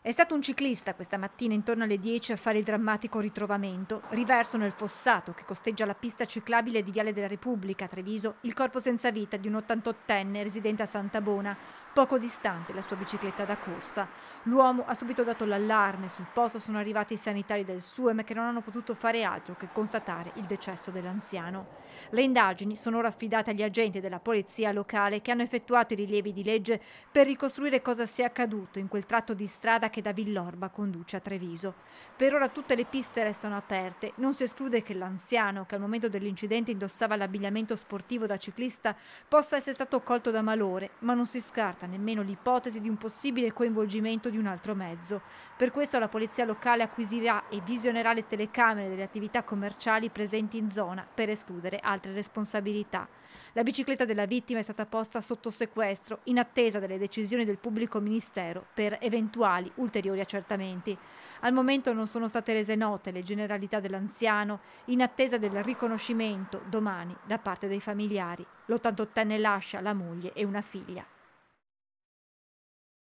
È stato un ciclista questa mattina intorno alle 10 a fare il drammatico ritrovamento. Riverso nel fossato che costeggia la pista ciclabile di Viale della Repubblica a Treviso il corpo senza vita di un 88enne residente a Santa Bona, poco distante la sua bicicletta da corsa. L'uomo ha subito dato l'allarme, sul posto sono arrivati i sanitari del SUEM che non hanno potuto fare altro che constatare il decesso dell'anziano. Le indagini sono ora affidate agli agenti della polizia locale che hanno effettuato i rilievi di legge per ricostruire cosa sia accaduto in quel tratto di strada strada che da Villorba conduce a Treviso. Per ora tutte le piste restano aperte, non si esclude che l'anziano, che al momento dell'incidente indossava l'abbigliamento sportivo da ciclista, possa essere stato colto da malore, ma non si scarta nemmeno l'ipotesi di un possibile coinvolgimento di un altro mezzo. Per questo la polizia locale acquisirà e visionerà le telecamere delle attività commerciali presenti in zona per escludere altre responsabilità. La bicicletta della vittima è stata posta sotto sequestro in attesa delle decisioni del pubblico ministero per eventuali ulteriori accertamenti. Al momento non sono state rese note le generalità dell'anziano in attesa del riconoscimento domani da parte dei familiari. L'88enne lascia la moglie e una figlia.